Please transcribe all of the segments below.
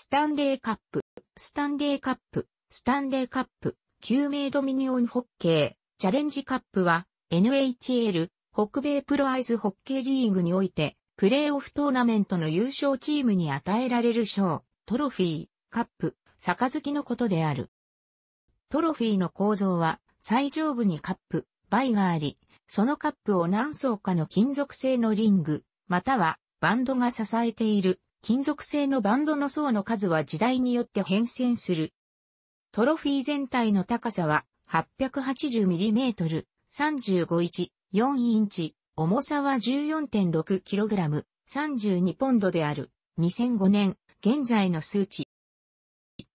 スタンレーカップ、スタンレーカップ、スタンレーカップ、救命ドミニオンホッケー、チャレンジカップは NHL 北米プロアイズホッケーリーグにおいてプレーオフトーナメントの優勝チームに与えられる賞、トロフィー、カップ、キのことである。トロフィーの構造は最上部にカップ、倍があり、そのカップを何層かの金属製のリング、またはバンドが支えている金属製のバンドの層の数は時代によって変遷する。トロフィー全体の高さは 880mm、35 1 4インチ、重さは 14.6kg、32ポンドである。2005年、現在の数値。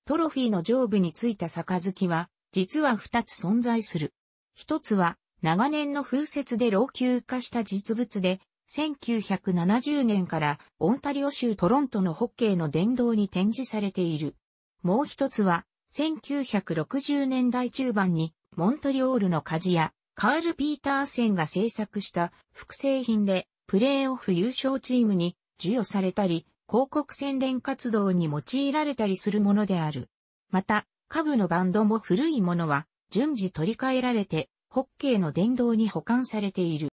トロフィーの上部についた杯は、実は2つ存在する。1つは、長年の風雪で老朽化した実物で、1970年からオンタリオ州トロントのホッケーの殿堂に展示されている。もう一つは、1960年代中盤にモントリオールの鍛冶屋、カール・ピーターセンが制作した複製品でプレーオフ優勝チームに授与されたり、広告宣伝活動に用いられたりするものである。また、下部のバンドも古いものは順次取り替えられて、ホッケーの殿堂に保管されている。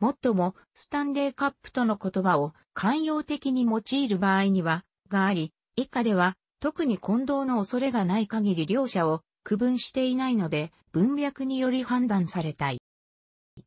もっとも、スタンレーカップとの言葉を慣用的に用いる場合には、があり、以下では、特に混同の恐れがない限り両者を区分していないので、文脈により判断されたい。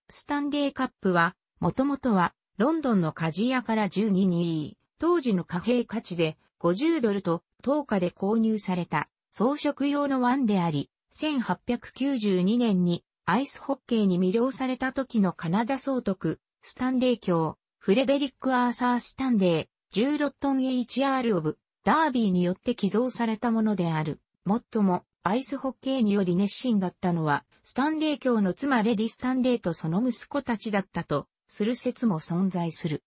スタンレーカップは、もともとは、ロンドンの鍛冶屋から12に、当時の貨幣価値で50ドルと10日で購入された装飾用のンであり、1892年にアイスホッケーに魅了された時のカナダ総督、スタンレー卿、フレデリック・アーサー・スタンレー、16トン HR オブ、ダービーによって寄贈されたものである。もっとも、アイスホッケーにより熱心だったのは、スタンレー卿の妻レディ・スタンレーとその息子たちだったと、する説も存在する。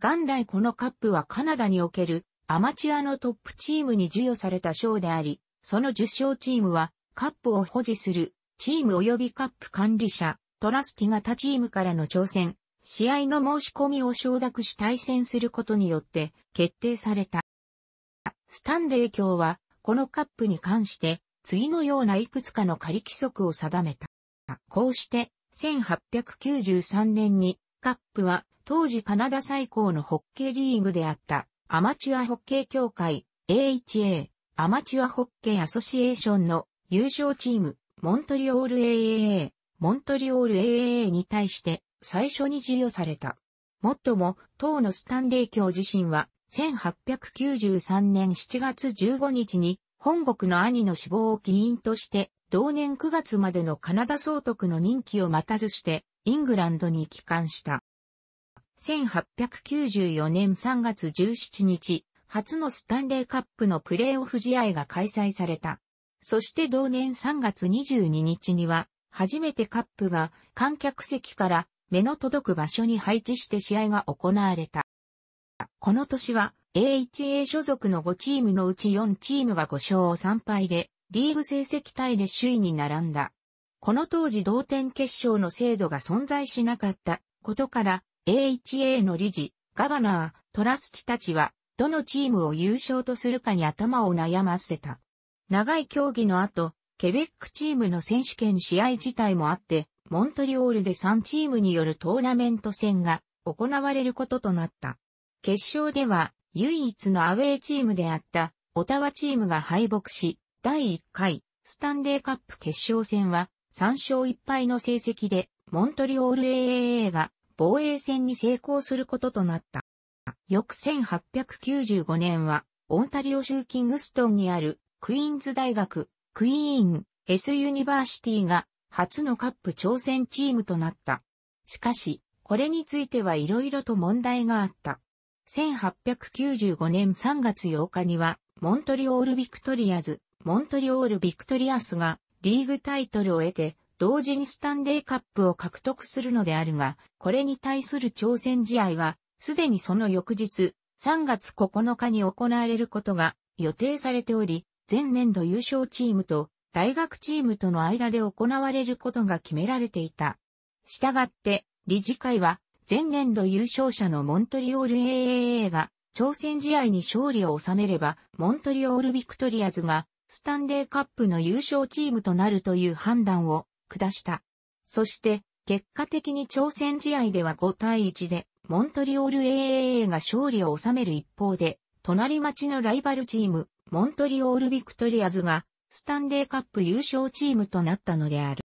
元来このカップはカナダにおけるアマチュアのトップチームに授与された賞であり、その受賞チームはカップを保持するチーム及びカップ管理者、トラスティ型チームからの挑戦、試合の申し込みを承諾し対戦することによって決定された。スタンレー卿は、このカップに関して、次のようないくつかの仮規則を定めた。こうして、1893年に、カップは、当時カナダ最高のホッケーリーグであった、アマチュアホッケー協会、AHA、アマチュアホッケーアソシエーションの優勝チーム、モントリオール AAA、モントリオール AAA に対して最初に授与された。もっとも、当のスタンレー卿自身は、1893年7月15日に、本国の兄の死亡を起因として、同年9月までのカナダ総督の任期を待たずして、イングランドに帰還した。1894年3月17日、初のスタンレーカップのプレーオフ試合が開催された。そして同年3月22日には、初めてカップが観客席から目の届く場所に配置して試合が行われた。この年は AHA 所属の5チームのうち4チームが5勝3敗でリーグ成績タで首位に並んだ。この当時同点決勝の制度が存在しなかったことから AHA の理事、ガバナー、トラスティたちはどのチームを優勝とするかに頭を悩ませた。長い競技の後、ケベックチームの選手権試合自体もあって、モントリオールで3チームによるトーナメント戦が行われることとなった。決勝では、唯一のアウェーチームであった、オタワチームが敗北し、第1回、スタンレーカップ決勝戦は、3勝1敗の成績で、モントリオール AAA が防衛戦に成功することとなった。翌1895年は、オンタリオ州キングストンにあるクイーンズ大学、クイーン、S ユニバーシティが初のカップ挑戦チームとなった。しかし、これについてはいろいろと問題があった。1895年3月8日には、モントリオール・ビクトリアズ、モントリオール・ビクトリアスがリーグタイトルを得て、同時にスタンレーカップを獲得するのであるが、これに対する挑戦試合は、すでにその翌日、3月9日に行われることが予定されており、前年度優勝チームと大学チームとの間で行われることが決められていた。したがって、理事会は前年度優勝者のモントリオール AAA が挑戦試合に勝利を収めれば、モントリオールビクトリアズがスタンレーカップの優勝チームとなるという判断を下した。そして、結果的に挑戦試合では5対1で、モントリオール AAA が勝利を収める一方で、隣町のライバルチーム、モントリオール・ビクトリアズが、スタンレーカップ優勝チームとなったのである。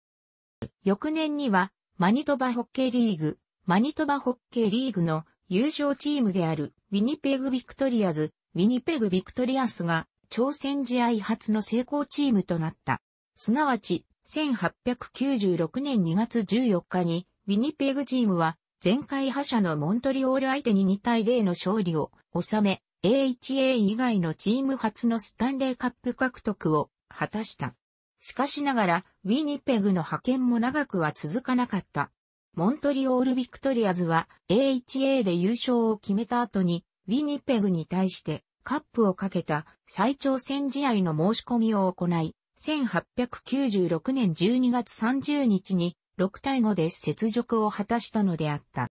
翌年には、マニトバホッケーリーグ、マニトバホッケーリーグの優勝チームである、ウィニペグ・ビクトリアズ、ウィニペグ・ビクトリアスが、挑戦試合初の成功チームとなった。すなわち、1896年2月14日に、ウィニペグチームは、前回覇者のモントリオール相手に2対0の勝利を収め、AHA 以外のチーム初のスタンレーカップ獲得を果たした。しかしながら、ウィニペグの派遣も長くは続かなかった。モントリオール・ビクトリアズは AHA で優勝を決めた後に、ウィニペグに対してカップをかけた最長戦試合の申し込みを行い、1896年12月30日に6対5で雪辱を果たしたのであった。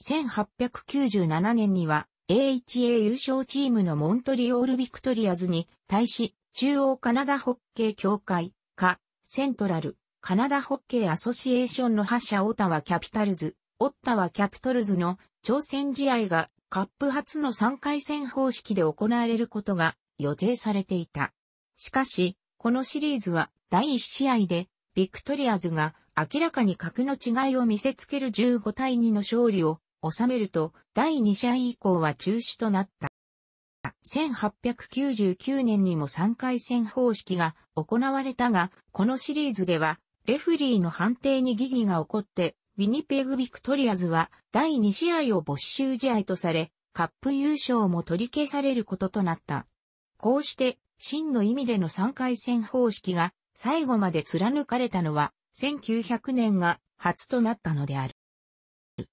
1897年には AHA 優勝チームのモントリオール・ビクトリアズに対し、中央カナダホッケー協会、か、セントラル、カナダホッケーアソシエーションの覇者オタワキャピタルズ、オッタワキャピトルズの挑戦試合がカップ初の3回戦方式で行われることが予定されていた。しかし、このシリーズは第1試合でビクトリアズが明らかに格の違いを見せつける15対2の勝利を収めると、第2試合以降は中止となった。1899年にも3回戦方式が行われたが、このシリーズでは、レフリーの判定に疑義が起こって、ウィニペグ・ビクトリアズは第2試合を没収試合とされ、カップ優勝も取り消されることとなった。こうして、真の意味での3回戦方式が最後まで貫かれたのは1900年が初となったのである。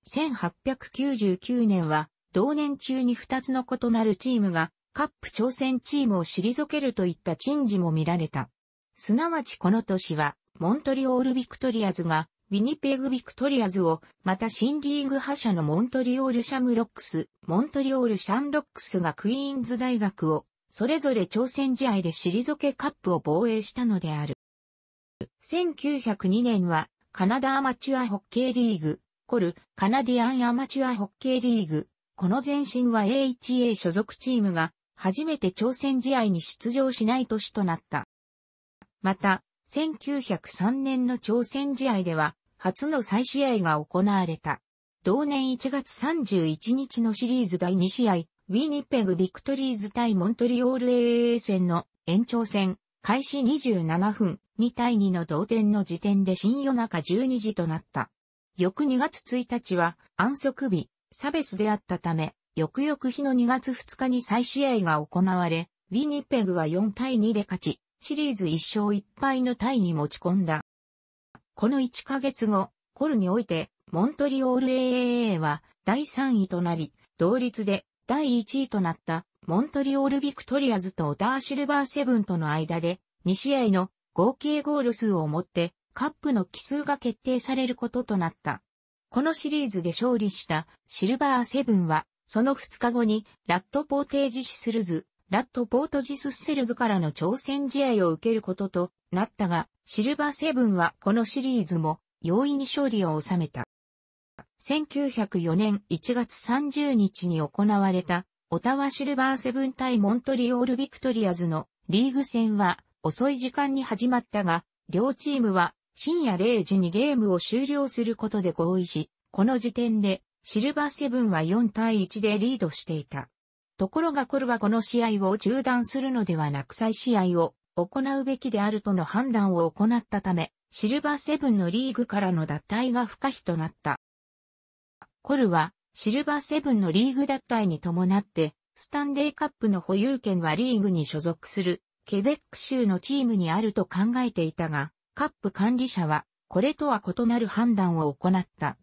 1899年は、同年中に2つの異なるチームが、カップ挑戦チームを退けるといった珍事も見られた。すなわちこの年は、モントリオール・ビクトリアズが、ウィニペグ・ビクトリアズを、また新リーグ覇者のモントリオール・シャムロックス、モントリオール・シャンロックスがクイーンズ大学を、それぞれ挑戦試合で退けカップを防衛したのである。1902年は、カナダアマチュアホッケーリーグ、誇るカナディアンアマチュアホッケーリーグ。この前身は AHA 所属チームが初めて挑戦試合に出場しない年となった。また、1903年の挑戦試合では初の再試合が行われた。同年1月31日のシリーズ第2試合、ウィニペグ・ビクトリーズ対モントリオール AA 戦の延長戦、開始27分、2対2の同点の時点で新夜中12時となった。翌2月1日は安息日、差別であったため、翌々日の2月2日に再試合が行われ、ウィニペグは4対2で勝ち、シリーズ1勝1敗のタイに持ち込んだ。この1ヶ月後、コルにおいて、モントリオール AAA は第3位となり、同率で第1位となったモントリオールビクトリアズとオターシルバーセブンとの間で2試合の合計ゴール数をもってカップの奇数が決定されることとなった。このシリーズで勝利したシルバーセブンは、その2日後にラットポーテージシスルズ、ラットポートジスッセルズからの挑戦試合を受けることとなったが、シルバーセブンはこのシリーズも容易に勝利を収めた。1904年1月30日に行われた、オタワシルバーセブン対モントリオールビクトリアズのリーグ戦は遅い時間に始まったが、両チームは深夜0時にゲームを終了することで合意し、この時点でシルバーセブンは4対1でリードしていた。ところがコルはこの試合を中断するのではなく再試合を行うべきであるとの判断を行ったため、シルバーセブンのリーグからの脱退が不可避となった。コルは、シルバーセブンのリーグ脱退に伴って、スタンレーカップの保有権はリーグに所属する、ケベック州のチームにあると考えていたが、カップ管理者は、これとは異なる判断を行った。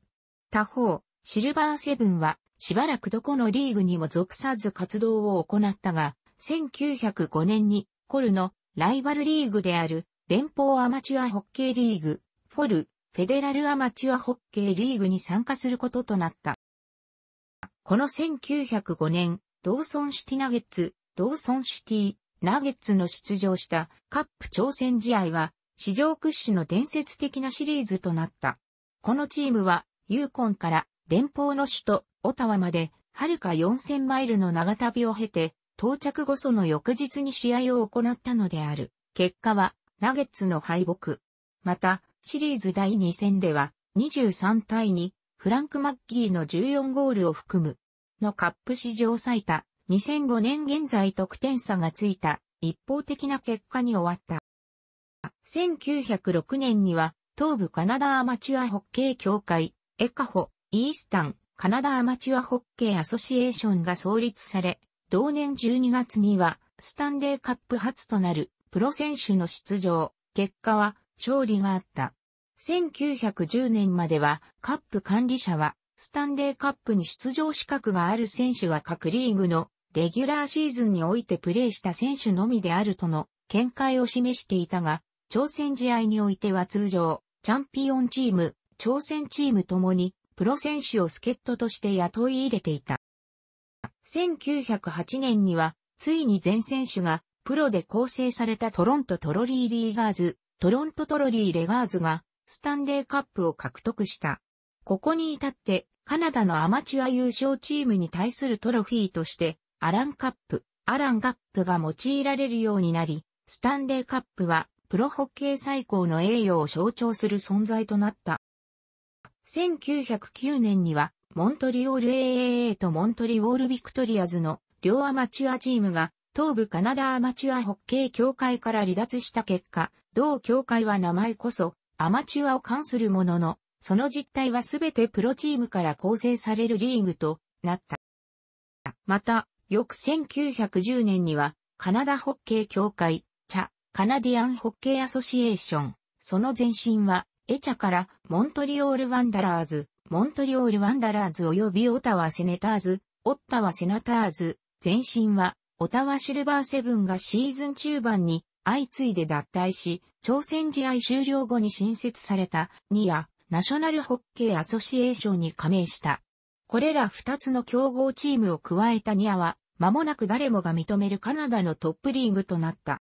他方、シルバーセブンは、しばらくどこのリーグにも属さず活動を行ったが、1905年に、コルのライバルリーグである、連邦アマチュアホッケーリーグ、フォル、フェデラルアマチュアホッケーリーグに参加することとなった。この1905年、ドーソンシティナゲッツ、ドーソンシティナゲッツの出場したカップ挑戦試合は史上屈指の伝説的なシリーズとなった。このチームは、ユーコンから連邦の首都オタワまで、はるか4000マイルの長旅を経て、到着後その翌日に試合を行ったのである。結果は、ナゲッツの敗北。また、シリーズ第2戦では、23対2、フランク・マッキーの14ゴールを含む、のカップ史上最多、2005年現在得点差がついた、一方的な結果に終わった。1906年には、東部カナダアマチュアホッケー協会、エカホ、イースタン、カナダアマチュアホッケーアソシエーションが創立され、同年12月には、スタンレーカップ初となる、プロ選手の出場、結果は、勝利があった。1910年までは、カップ管理者は、スタンレーカップに出場資格がある選手は各リーグのレギュラーシーズンにおいてプレーした選手のみであるとの見解を示していたが、朝鮮試合においては通常、チャンピオンチーム、朝鮮チームともに、プロ選手を助っ人として雇い入れていた。1908年には、ついに全選手が、プロで構成されたトロントトロリーリーガーズ、トロントトロリーレガーズが、スタンレーカップを獲得した。ここに至って、カナダのアマチュア優勝チームに対するトロフィーとして、アランカップ、アランカップが用いられるようになり、スタンレーカップはプロホッケー最高の栄誉を象徴する存在となった。1909年には、モントリオール AAA とモントリオールビクトリアズの両アマチュアチームが、東部カナダアマチュアホッケー協会から離脱した結果、同協会は名前こそ、アマチュアを冠するものの、その実態はすべてプロチームから構成されるリーグとなった。また、翌1910年には、カナダホッケー協会、チャ、カナディアンホッケーアソシエーション。その前身は、エチャからモントリオール・ワンダラーズ、モントリオール・ワンダラーズ及びオタワ・セネターズ、オッタワ・セナターズ、前身は、オタワ・シルバーセブンがシーズン中盤に相次いで脱退し、挑戦試合終了後に新設されたニア、ナショナルホッケーアソシエーションに加盟した。これら2つの競合チームを加えたニアは、間もなく誰もが認めるカナダのトップリーグとなった。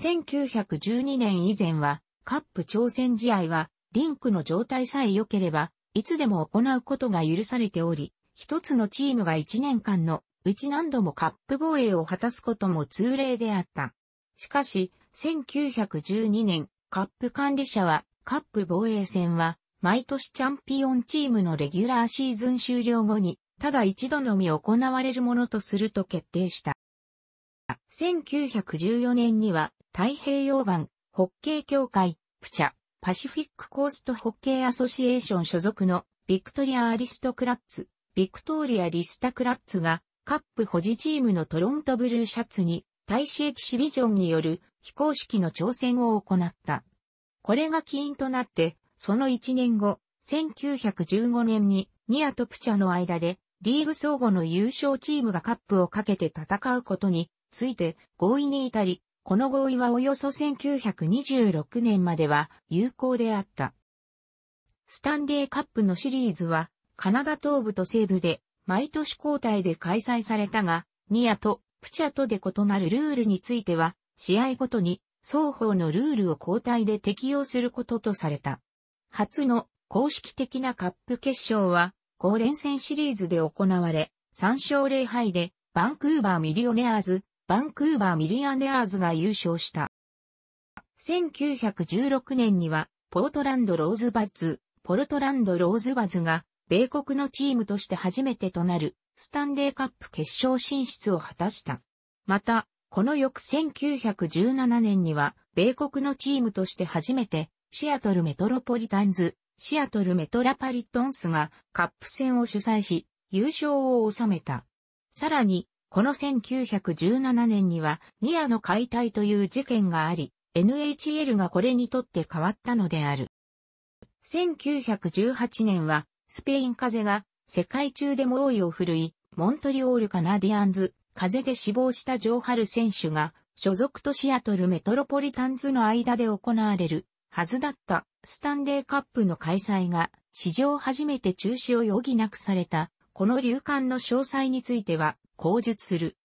1912年以前は、カップ挑戦試合は、リンクの状態さえ良ければ、いつでも行うことが許されており、一つのチームが1年間のうち何度もカップ防衛を果たすことも通例であった。しかし、1912年、カップ管理者は、カップ防衛戦は、毎年チャンピオンチームのレギュラーシーズン終了後に、ただ一度のみ行われるものとすると決定した。1914年には太平洋岸ホッケー協会プチャパシフィックコーストホッケーアソシエーション所属のビクトリア・アリストクラッツ、ビクトリア・リスタクラッツがカップ保持チームのトロントブルーシャツに大使エキシビジョンによる非公式の挑戦を行った。これが起因となって、その1年後、1915年にニアとプチャの間でリーグ相互の優勝チームがカップをかけて戦うことについて合意に至り、この合意はおよそ1926年までは有効であった。スタンレーカップのシリーズは、カナダ東部と西部で毎年交代で開催されたが、ニアとプチャとで異なるルールについては、試合ごとに双方のルールを交代で適用することとされた。初の公式的なカップ決勝は、5連戦シリーズで行われ、3勝0敗で、バンクーバーミリオネアーズ、バンクーバーミリアネアーズが優勝した。1916年には、ポートランドローズバズ、ポルトランドローズバズが、米国のチームとして初めてとなる、スタンレーカップ決勝進出を果たした。また、この翌1917年には、米国のチームとして初めて、シアトルメトロポリタンズ、シアトルメトラパリトンスがカップ戦を主催し、優勝を収めた。さらに、この1917年にはニアの解体という事件があり、NHL がこれにとって変わったのである。1918年はスペイン風邪が世界中で猛威を振るい、モントリオールカナディアンズ、風邪で死亡したジョーハル選手が所属とシアトルメトロポリタンズの間で行われるはずだったスタンレーカップの開催が史上初めて中止を余儀なくされた。この流感の詳細については口述する。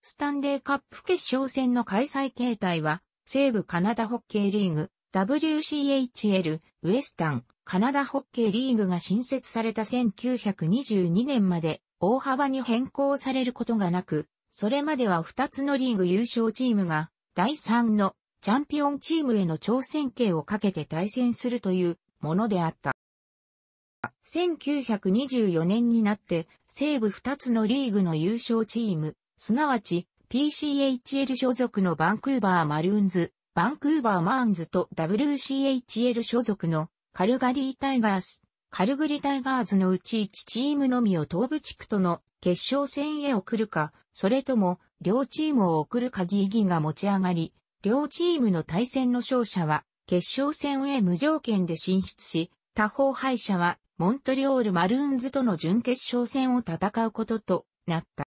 スタンレーカップ決勝戦の開催形態は、西部カナダホッケーリーグ、WCHL、ウエスタン、カナダホッケーリーグが新設された1922年まで大幅に変更されることがなく、それまでは2つのリーグ優勝チームが、第3のチャンピオンチームへの挑戦権をかけて対戦するというものであった。1924年になって西部2つのリーグの優勝チーム、すなわち PCHL 所属のバンクーバーマルーンズ、バンクーバーマーンズと WCHL 所属のカルガリータイガース、カルグリタイガーズのうち1チームのみを東部地区との決勝戦へ送るか、それとも両チームを送るか議員が持ち上がり、両チームの対戦の勝者は決勝戦へ無条件で進出し、他方敗者はモントリオールマルーンズとの準決勝戦を戦うこととなった。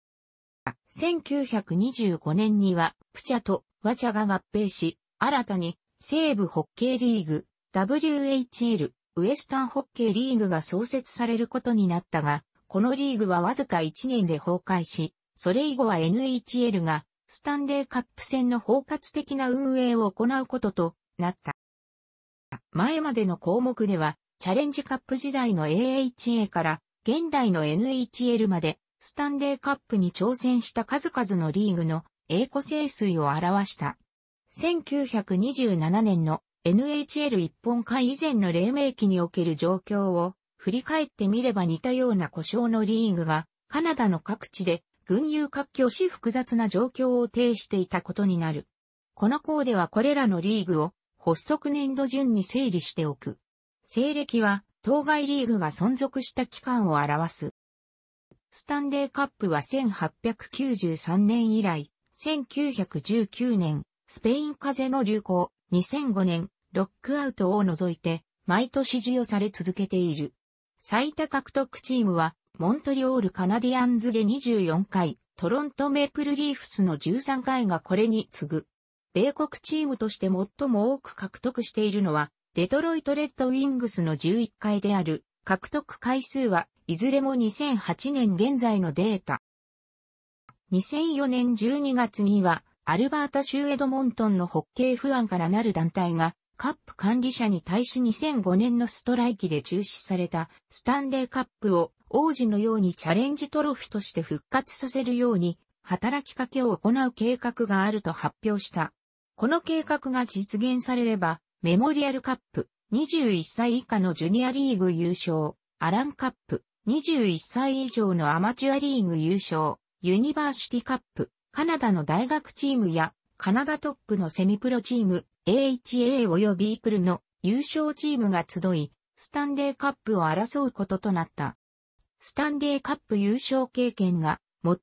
1925年には、プチャとワチャが合併し、新たに西部ホッケーリーグ、WHL、ウエスタンホッケーリーグが創設されることになったが、このリーグはわずか1年で崩壊し、それ以後は NHL がスタンレーカップ戦の包括的な運営を行うこととなった。前までの項目では、チャレンジカップ時代の AHA から現代の NHL までスタンレーカップに挑戦した数々のリーグの栄枯盛衰を表した。1927年の NHL 一本化以前の黎明期における状況を振り返ってみれば似たような故障のリーグがカナダの各地で群雄割拠し複雑な状況を呈していたことになる。この項ではこれらのリーグを発足年度順に整理しておく。西暦は、当該リーグが存続した期間を表す。スタンレーカップは1893年以来、1919年、スペイン風邪の流行、2005年、ロックアウトを除いて、毎年授与され続けている。最多獲得チームは、モントリオールカナディアンズで24回、トロントメープルリーフスの13回がこれに次ぐ。米国チームとして最も多く獲得しているのは、デトロイトレッドウィングスの11回である、獲得回数はいずれも2008年現在のデータ。2004年12月には、アルバータ州エドモントンのホッケー不安からなる団体が、カップ管理者に対し2005年のストライキで中止されたスタンレーカップを王子のようにチャレンジトロフィとして復活させるように働きかけを行う計画があると発表した。この計画が実現されればメモリアルカップ、21歳以下のジュニアリーグ優勝、アランカップ、21歳以上のアマチュアリーグ優勝、ユニバーシティカップ、カナダの大学チームや、カナダトップのセミプロチーム、AHA 及びイクルの優勝チームが集い、スタンレーカップを争うこととなった。スタンレーカップ優勝経験が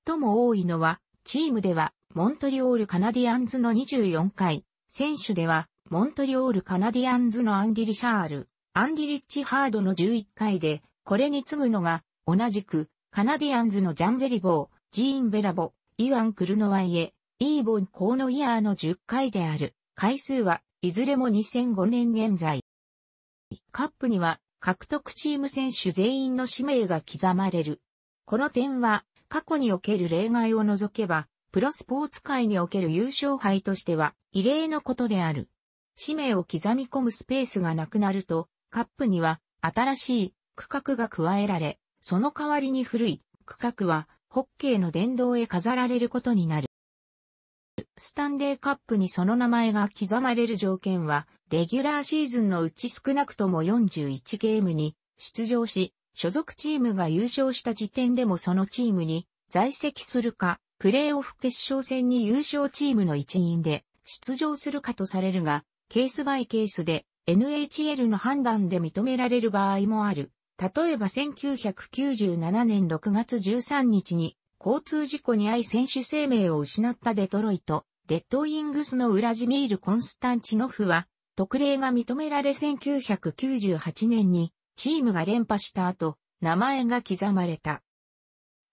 最も多いのは、チームではモントリオールカナディアンズの24回、選手ではモントリオールカナディアンズのアンディ・リシャール、アンディ・リッチハードの11回で、これに次ぐのが、同じく、カナディアンズのジャンベリボー、ジーン・ベラボ、イワン・クルノワイエ、イーボン・コーノイヤーの10回である。回数は、いずれも2005年現在。カップには、獲得チーム選手全員の氏名が刻まれる。この点は、過去における例外を除けば、プロスポーツ界における優勝杯としては、異例のことである。氏名を刻み込むスペースがなくなると、カップには新しい区画が加えられ、その代わりに古い区画はホッケーの殿堂へ飾られることになる。スタンレーカップにその名前が刻まれる条件は、レギュラーシーズンのうち少なくとも41ゲームに出場し、所属チームが優勝した時点でもそのチームに在籍するか、プレーオフ決勝戦に優勝チームの一員で出場するかとされるが、ケースバイケースで NHL の判断で認められる場合もある。例えば1997年6月13日に交通事故に遭い選手生命を失ったデトロイト、レッドウィングスのウラジミール・コンスタンチノフは特例が認められ1998年にチームが連覇した後、名前が刻まれた。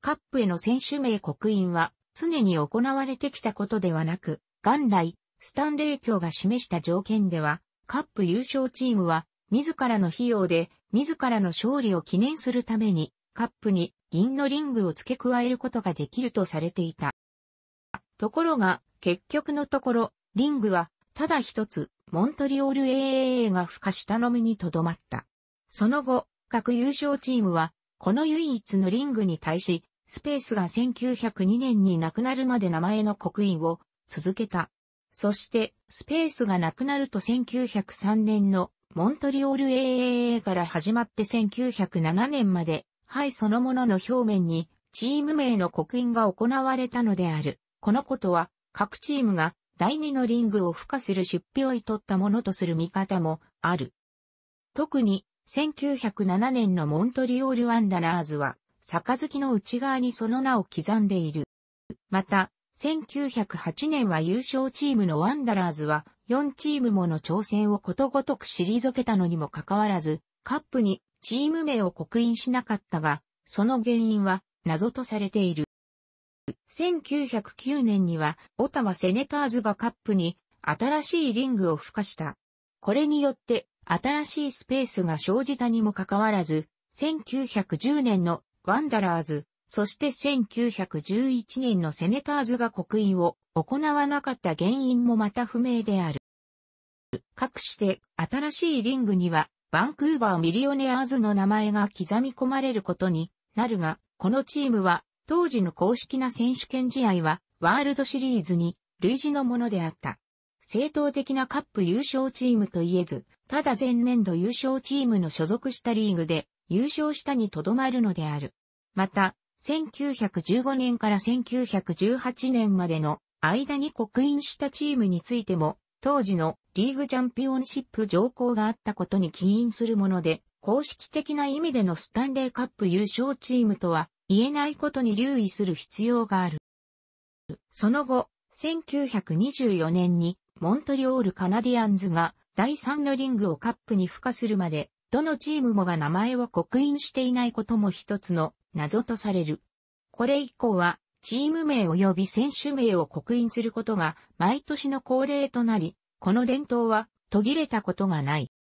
カップへの選手名刻印は常に行われてきたことではなく、元来、スタンレー卿が示した条件では、カップ優勝チームは、自らの費用で、自らの勝利を記念するために、カップに銀のリングを付け加えることができるとされていた。ところが、結局のところ、リングは、ただ一つ、モントリオール AAA が付加したのみにとどまった。その後、各優勝チームは、この唯一のリングに対し、スペースが1902年に亡くなるまで名前の刻印を続けた。そして、スペースがなくなると1903年のモントリオール AAA から始まって1907年まで、灰そのものの表面にチーム名の刻印が行われたのである。このことは、各チームが第二のリングを付加する出費を取ったものとする見方もある。特に、1907年のモントリオール・ワンダナーズは、杯の内側にその名を刻んでいる。また、1908年は優勝チームのワンダラーズは4チームもの挑戦をことごとく退けたのにもかかわらず、カップにチーム名を刻印しなかったが、その原因は謎とされている。1909年には、オタワセネターズがカップに新しいリングを付加した。これによって、新しいスペースが生じたにもかかわらず、1910年のワンダラーズそして1911年のセネターズが刻印を行わなかった原因もまた不明である。かくして新しいリングにはバンクーバーミリオネアーズの名前が刻み込まれることになるが、このチームは当時の公式な選手権試合はワールドシリーズに類似のものであった。正当的なカップ優勝チームといえず、ただ前年度優勝チームの所属したリーグで優勝したにとどまるのである。また、1915年から1918年までの間に刻印したチームについても、当時のリーグチャンピオンシップ条項があったことに起因するもので、公式的な意味でのスタンレーカップ優勝チームとは言えないことに留意する必要がある。その後、1924年にモントリオールカナディアンズが第3のリングをカップに付加するまで、どのチームもが名前を刻印していないことも一つの謎とされる。これ以降は、チーム名及び選手名を刻印することが毎年の恒例となり、この伝統は途切れたことがない。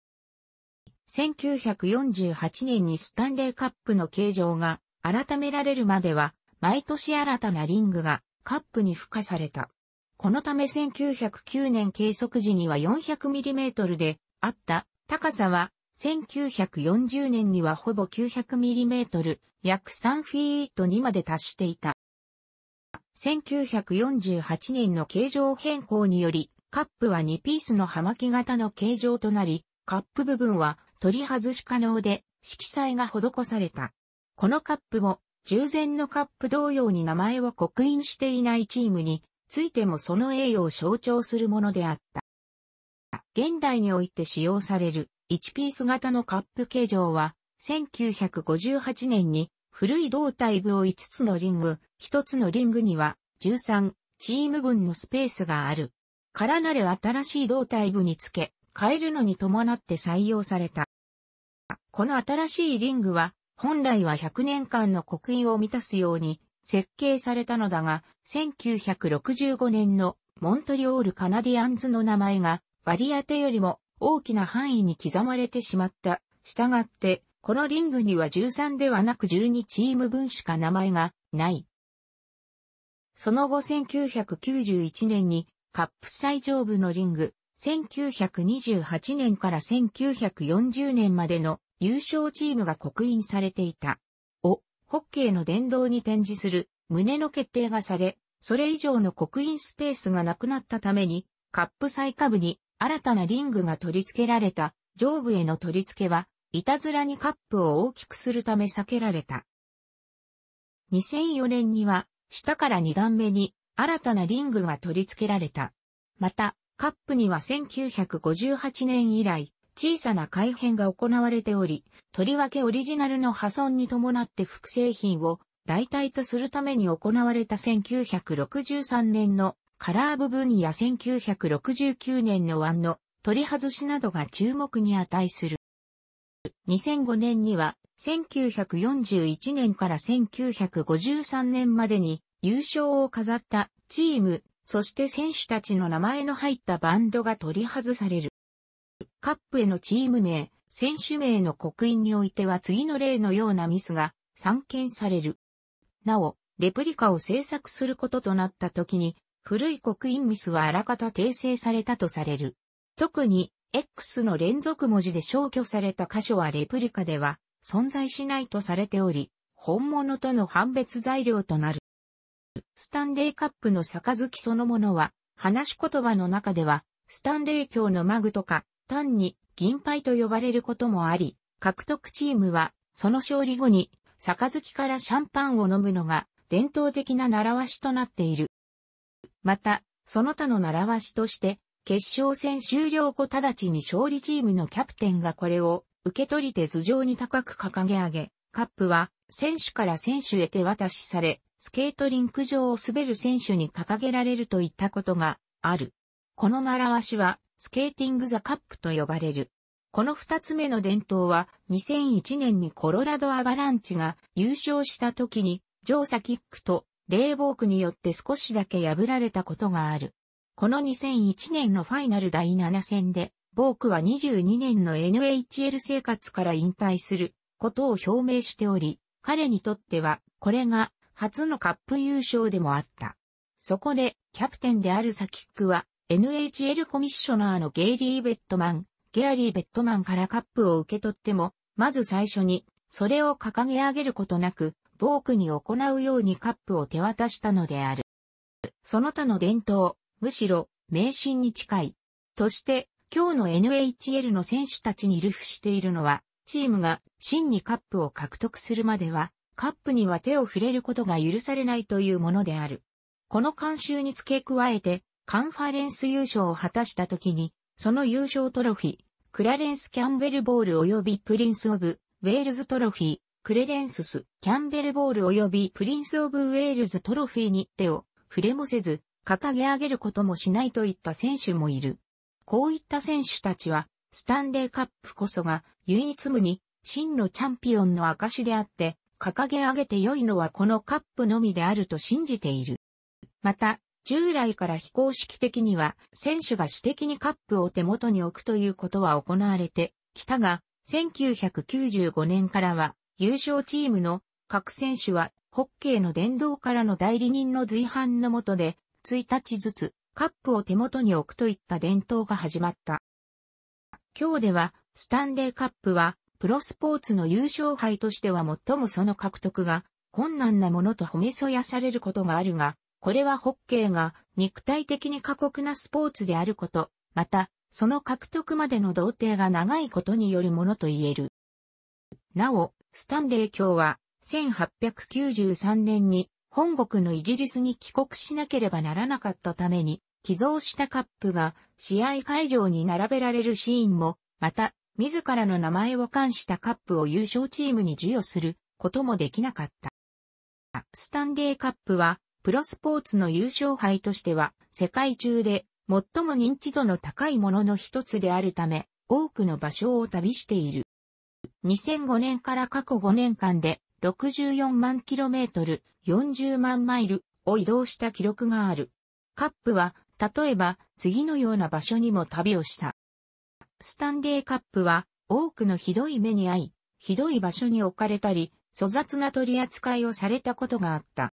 1948年にスタンレーカップの形状が改められるまでは、毎年新たなリングがカップに付加された。このため1909年計測時には 400mm であった高さは1940年にはほぼ 900mm 約3フィートにまで達していた。1948年の形状変更により、カップは2ピースの葉巻型の形状となり、カップ部分は取り外し可能で、色彩が施された。このカップも、従前のカップ同様に名前を刻印していないチームについてもその栄誉を象徴するものであった。現代において使用される1ピース型のカップ形状は、1958年に古い胴体部を5つのリング、1つのリングには13チーム分のスペースがある。からなる新しい胴体部につけ、変えるのに伴って採用された。この新しいリングは、本来は100年間の刻印を満たすように設計されたのだが、1965年のモントリオールカナディアンズの名前が割り当てよりも大きな範囲に刻まれてしまった。したがって、このリングには13ではなく12チーム分しか名前がない。その後1991年にカップ最上部のリング、1928年から1940年までの優勝チームが刻印されていた。を、ホッケーの殿堂に展示する胸の決定がされ、それ以上の刻印スペースがなくなったために、カップ最下部に新たなリングが取り付けられた上部への取り付けはいたずらにカップを大きくするため避けられた。2004年には、下から2段目に新たなリングが取り付けられた。また、カップには1958年以来、小さな改変が行われており、とりわけオリジナルの破損に伴って複製品を代替とするために行われた1963年のカラー部分や1969年の腕の取り外しなどが注目に値する。2005年には、1941年から1953年までに優勝を飾ったチーム、そして選手たちの名前の入ったバンドが取り外される。カップへのチーム名、選手名の刻印においては次の例のようなミスが散見される。なお、レプリカを制作することとなった時に、古い刻印ミスはあらかた訂正されたとされる。特に、X の連続文字で消去された箇所はレプリカでは存在しないとされており、本物との判別材料となる。スタンレーカップの杯そのものは、話し言葉の中では、スタンレー卿のマグとか、単に銀杯と呼ばれることもあり、獲得チームは、その勝利後に、杯からシャンパンを飲むのが、伝統的な習わしとなっている。また、その他の習わしとして、決勝戦終了後直ちに勝利チームのキャプテンがこれを受け取り手頭上に高く掲げ上げ、カップは選手から選手へ手渡しされ、スケートリンク上を滑る選手に掲げられるといったことがある。この習わしは、スケーティングザカップと呼ばれる。この二つ目の伝統は、2001年にコロラドアバランチが優勝した時に、上サキックとレイボークによって少しだけ破られたことがある。この2001年のファイナル第7戦で、ボークは22年の NHL 生活から引退することを表明しており、彼にとってはこれが初のカップ優勝でもあった。そこでキャプテンであるサキックは NHL コミッショナーのゲイリー・ベットマン、ゲアリー・ベットマンからカップを受け取っても、まず最初にそれを掲げ上げることなく、ボークに行うようにカップを手渡したのである。その他の伝統、むしろ、迷信に近い。として、今日の NHL の選手たちに流布しているのは、チームが真にカップを獲得するまでは、カップには手を触れることが許されないというものである。この慣習に付け加えて、カンファレンス優勝を果たした時に、その優勝トロフィー、クラレンス・キャンベルボール及びプリンス・オブ・ウェールズトロフィー、クレレンスス・キャンベルボール及びプリンス・オブ・ウェールズトロフィーに手を触れもせず、掲げ上げることもしないといった選手もいる。こういった選手たちは、スタンレーカップこそが唯一無二、真のチャンピオンの証であって、掲げ上げて良いのはこのカップのみであると信じている。また、従来から非公式的には、選手が主的にカップを手元に置くということは行われてきたが、1995年からは、優勝チームの各選手は、ホッケーの殿堂からの代理人の随伴のもとで、1日ずつカップを手元に置くといった伝統が始まった。今日ではスタンレーカップはプロスポーツの優勝杯としては最もその獲得が困難なものと褒めそやされることがあるが、これはホッケーが肉体的に過酷なスポーツであること、また、その獲得までの童貞が長いことによるものと言える。なお、スタンレー卿は1893年に本国のイギリスに帰国しなければならなかったために、寄贈したカップが試合会場に並べられるシーンも、また、自らの名前を冠したカップを優勝チームに授与することもできなかった。スタンデーカップは、プロスポーツの優勝杯としては、世界中で最も認知度の高いものの一つであるため、多くの場所を旅している。2005年から過去5年間で64万キロメートル、40万マイルを移動した記録がある。カップは、例えば、次のような場所にも旅をした。スタンレーカップは、多くのひどい目に遭い、ひどい場所に置かれたり、粗雑な取り扱いをされたことがあった。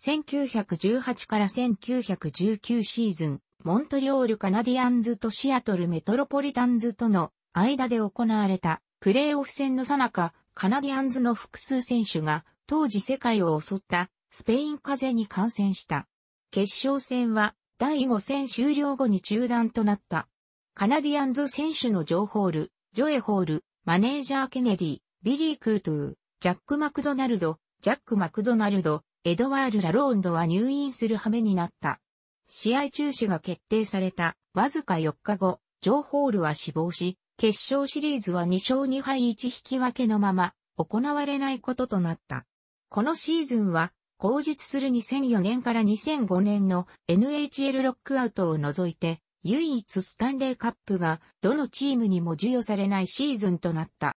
1918から1919シーズン、モントリオールカナディアンズとシアトルメトロポリタンズとの間で行われたプレーオフ戦のなか、カナディアンズの複数選手が当時世界を襲ったスペイン風邪に感染した。決勝戦は第5戦終了後に中断となった。カナディアンズ選手のジョー・ホール、ジョエ・ホール、マネージャー・ケネディ、ビリー・クートゥー、ジャック・マクドナルド、ジャック・マクドナルド、エドワール・ラローンドは入院する羽目になった。試合中止が決定されたわずか4日後、ジョー・ホールは死亡し、決勝シリーズは2勝2敗1引き分けのまま行われないこととなった。このシーズンは、後述する2004年から2005年の NHL ロックアウトを除いて、唯一スタンレーカップがどのチームにも授与されないシーズンとなった。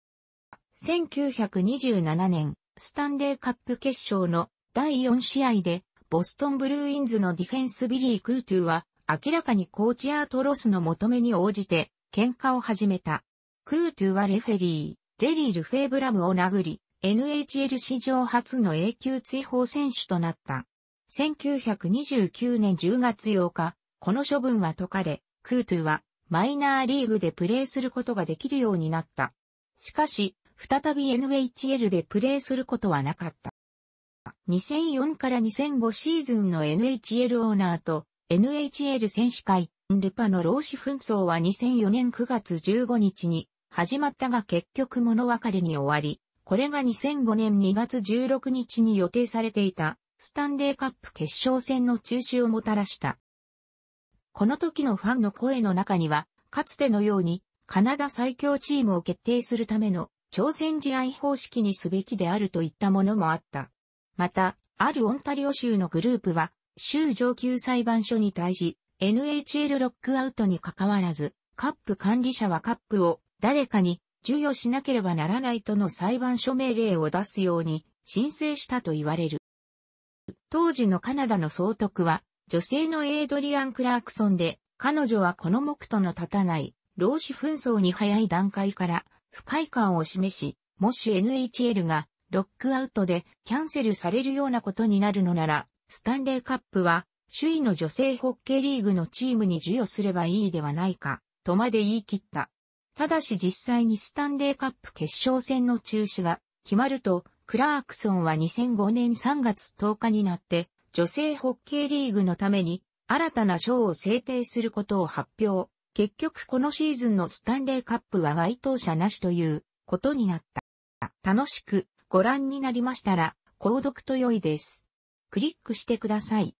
1927年、スタンレーカップ決勝の第4試合で、ボストンブルーインズのディフェンスビリー・クートゥーは、明らかにコーチアートロスの求めに応じて、喧嘩を始めた。クートゥーはレフェリー、ジェリール・フェーブラムを殴り、NHL 史上初の永久追放選手となった。1929年10月8日、この処分は解かれ、クートゥはマイナーリーグでプレーすることができるようになった。しかし、再び NHL でプレーすることはなかった。2004から2005シーズンの NHL オーナーと NHL 選手会、ルパの労使紛争は2004年9月15日に始まったが結局物別れに終わり、これが2005年2月16日に予定されていたスタンレーカップ決勝戦の中止をもたらした。この時のファンの声の中には、かつてのようにカナダ最強チームを決定するための挑戦試合方式にすべきであるといったものもあった。また、あるオンタリオ州のグループは、州上級裁判所に対し、NHL ロックアウトに関わらず、カップ管理者はカップを誰かに授与しなければならないとの裁判所命令を出すように申請したと言われる。当時のカナダの総督は女性のエイドリアン・クラークソンで、彼女はこの目との立たない労使紛争に早い段階から不快感を示し、もし NHL がロックアウトでキャンセルされるようなことになるのなら、スタンレーカップは首位の女性ホッケーリーグのチームに授与すればいいではないか、とまで言い切った。ただし実際にスタンレーカップ決勝戦の中止が決まると、クラークソンは2005年3月10日になって、女性ホッケーリーグのために新たな賞を制定することを発表。結局このシーズンのスタンレーカップは該当者なしということになった。楽しくご覧になりましたら、購読と良いです。クリックしてください。